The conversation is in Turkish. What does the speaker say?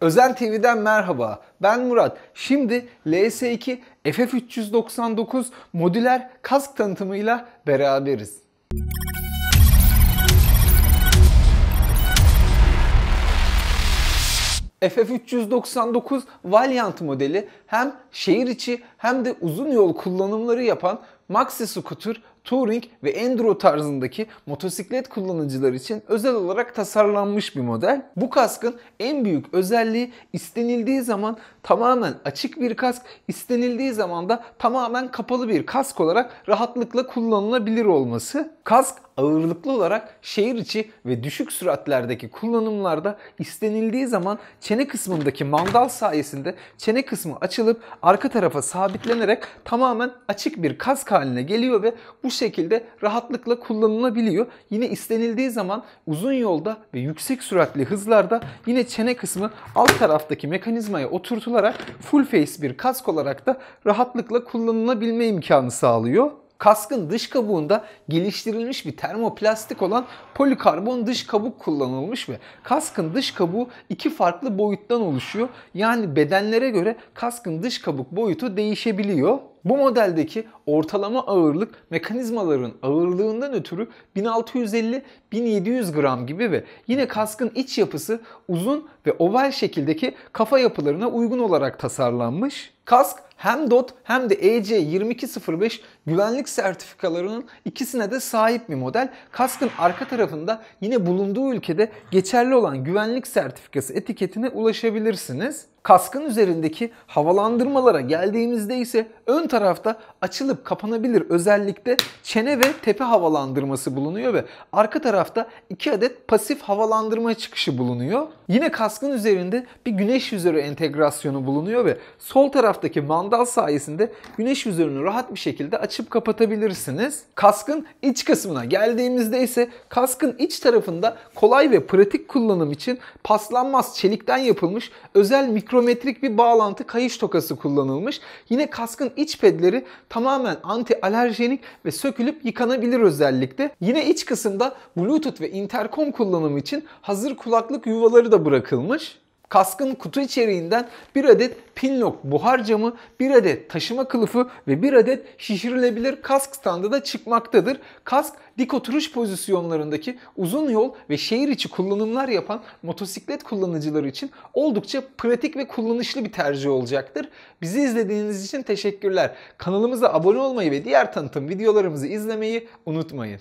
Özen TV'den merhaba. Ben Murat. Şimdi LS2 FF399 modüler kask tanıtımıyla beraberiz. FF399 Valiant modeli hem şehir içi hem de uzun yol kullanımları yapan maxi scooter touring ve enduro tarzındaki motosiklet kullanıcılar için özel olarak tasarlanmış bir model. Bu kaskın en büyük özelliği istenildiği zaman tamamen açık bir kask, istenildiği zaman da tamamen kapalı bir kask olarak rahatlıkla kullanılabilir olması. Kask ağırlıklı olarak şehir içi ve düşük süratlerdeki kullanımlarda istenildiği zaman çene kısmındaki mandal sayesinde çene kısmı açılıp arka tarafa sabitlenerek tamamen açık bir kask haline geliyor ve bu bu şekilde rahatlıkla kullanılabiliyor. Yine istenildiği zaman uzun yolda ve yüksek süratli hızlarda yine çene kısmı alt taraftaki mekanizmaya oturtularak full face bir kask olarak da rahatlıkla kullanılabilme imkanı sağlıyor. Kaskın dış kabuğunda geliştirilmiş bir termoplastik olan polikarbon dış kabuk kullanılmış ve kaskın dış kabuğu iki farklı boyuttan oluşuyor. Yani bedenlere göre kaskın dış kabuk boyutu değişebiliyor. Bu modeldeki ortalama ağırlık mekanizmaların ağırlığından ötürü 1650-1700 gram gibi ve yine kaskın iç yapısı uzun ve oval şekildeki kafa yapılarına uygun olarak tasarlanmış. Kask hem DOT hem de EC2205 güvenlik sertifikalarının ikisine de sahip bir model. Kaskın arka tarafında yine bulunduğu ülkede geçerli olan güvenlik sertifikası etiketine ulaşabilirsiniz. Kaskın üzerindeki havalandırmalara geldiğimizde ise ön tarafta açılıp kapanabilir özellikle çene ve tepe havalandırması bulunuyor ve arka tarafta 2 adet pasif havalandırma çıkışı bulunuyor. Yine kaskın üzerinde bir güneş yüzörü entegrasyonu bulunuyor ve sol taraftaki mandal sayesinde güneş yüzörünü rahat bir şekilde açıp kapatabilirsiniz. Kaskın iç kısmına geldiğimizde ise kaskın iç tarafında kolay ve pratik kullanım için paslanmaz çelikten yapılmış özel mikro mikrometrik bir bağlantı kayış tokası kullanılmış. Yine kaskın iç pedleri tamamen anti alerjenik ve sökülüp yıkanabilir özellikle. Yine iç kısımda Bluetooth ve interkom kullanımı için hazır kulaklık yuvaları da bırakılmış. Kaskın kutu içeriğinden bir adet pinlock buhar camı, bir adet taşıma kılıfı ve bir adet şişirilebilir kask standı da çıkmaktadır. Kask dik oturuş pozisyonlarındaki uzun yol ve şehir içi kullanımlar yapan motosiklet kullanıcıları için oldukça pratik ve kullanışlı bir tercih olacaktır. Bizi izlediğiniz için teşekkürler. Kanalımıza abone olmayı ve diğer tanıtım videolarımızı izlemeyi unutmayın.